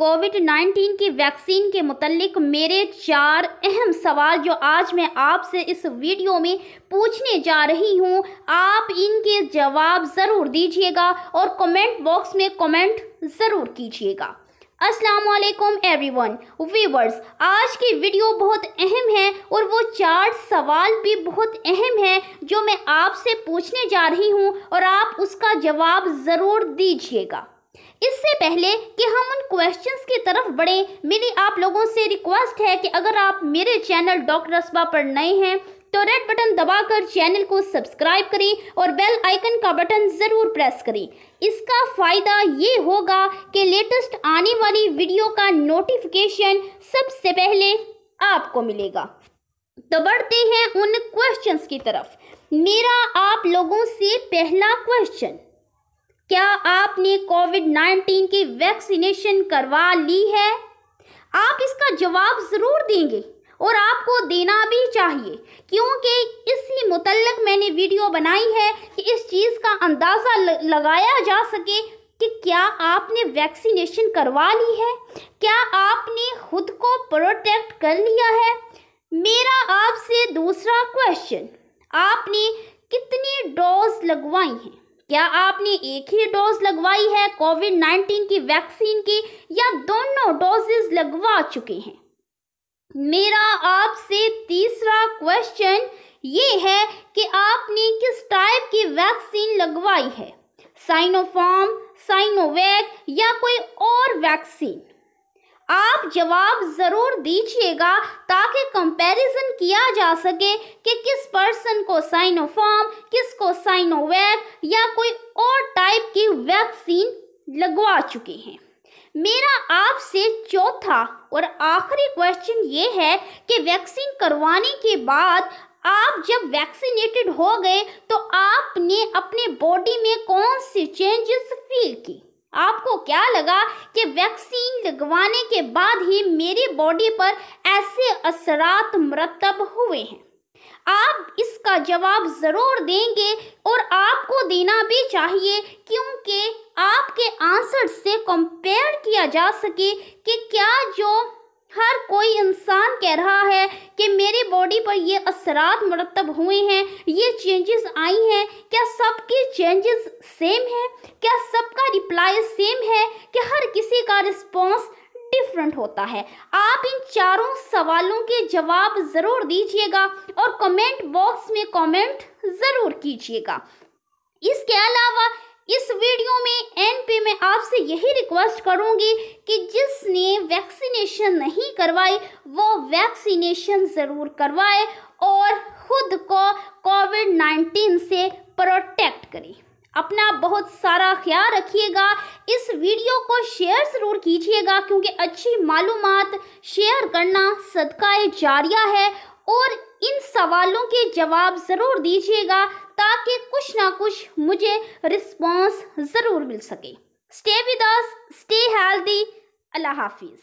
Covid 19 की vaccine के मतलब मेरे चार अहम सवाल जो आज मैं आपसे इस वीडियो में पूछने जा रही हूँ आप इनके जवाब ज़रूर दीजिएगा और कमेंट बॉक्स में कमेंट ज़रूर कीजिएगा वालेकुम एवरीवन वीवर्स आज की वीडियो बहुत अहम है और वो चार सवाल भी बहुत अहम है जो मैं आपसे पूछने जा रही हूँ और आप उसका जवाब ज़रूर दीजिएगा इससे पहले कि हम उन क्वेश्चंस की तरफ बढ़ें मेरी आप लोगों से रिक्वेस्ट है कि अगर आप मेरे चैनल डॉक्टर अस्बा पर नए हैं तो रेड बटन दबाकर चैनल को सब्सक्राइब करें और बेल आइकन का बटन ज़रूर प्रेस करें इसका फ़ायदा ये होगा कि लेटेस्ट आने वाली वीडियो का नोटिफिकेशन सबसे पहले आपको मिलेगा तो बढ़ते हैं उन क्वेश्चंस की तरफ मेरा आप लोगों से पहला क्वेश्चन क्या आपने कोविड 19 की वैक्सीनेशन करवा ली है आप इसका जवाब ज़रूर देंगे और आपको देना भी चाहिए क्योंकि इसी मुतलक मैंने वीडियो बनाई है कि इस चीज़ का अंदाज़ा लगाया जा सके कि क्या आपने वैक्सीनेशन करवा ली है क्या आपने खुद को प्रोटेक्ट कर लिया है मेरा आपसे दूसरा क्वेश्चन आपने कितनी डोज लगवाई हैं क्या आपने एक ही डोज लगवाई है कोविड 19 की वैक्सीन की या दोनों डोजेज लगवा चुके हैं मेरा आपसे तीसरा क्वेश्चन ये है कि आपने किस टाइप की वैक्सीन लगवाई है साइनोफॉर्म साइनोवैक या कोई और वैक्सीन आप जवाब ज़रूर दीजिएगा ताकि कंपैरिजन किया जा सके कि किस पर्सन को साइनोफॉर्म किस को साइनोवैक या कोई और टाइप की वैक्सीन लगवा चुके हैं मेरा आपसे चौथा और आखिरी क्वेश्चन ये है कि वैक्सीन करवाने के बाद आप जब वैक्सीनेटेड हो गए तो आपने अपने बॉडी में कौन से चेंजेस फील की आपको क्या लगा कि वैक्सीन लगवाने के बाद ही मेरी बॉडी पर ऐसे असरात मरतब हुए हैं आप इसका जवाब ज़रूर देंगे और आपको देना भी चाहिए क्योंकि आपके आंसर से कंपेयर किया जा सके कि क्या जो हर कोई इंसान कह रहा है कि मेरी बॉडी पर ये असरात मरतब हुए हैं ये चेंजेस आई हैं क्या सबके चेंजेस सेम है क्या सबका रिप्लाई सेम है कि हर किसी का रिस्पॉन्स डिफरेंट होता है आप इन चारों सवालों के जवाब ज़रूर दीजिएगा और कमेंट बॉक्स में कमेंट ज़रूर कीजिएगा इसके अलावा इस वीडियो में एंड पे मैं आपसे यही रिक्वेस्ट करूंगी कि ज- वैक्सीनेशन नहीं करवाई वो वैक्सीनेशन ज़रूर करवाए और ख़ुद को कोविड नाइन्टीन से प्रोटेक्ट करें अपना बहुत सारा ख्याल रखिएगा इस वीडियो को शेयर ज़रूर कीजिएगा क्योंकि अच्छी मालूम शेयर करना सदका जारिया है और इन सवालों के जवाब ज़रूर दीजिएगा ताकि कुछ ना कुछ मुझे रिस्पांस ज़रूर मिल सके stay with us stay healthy الله حافظ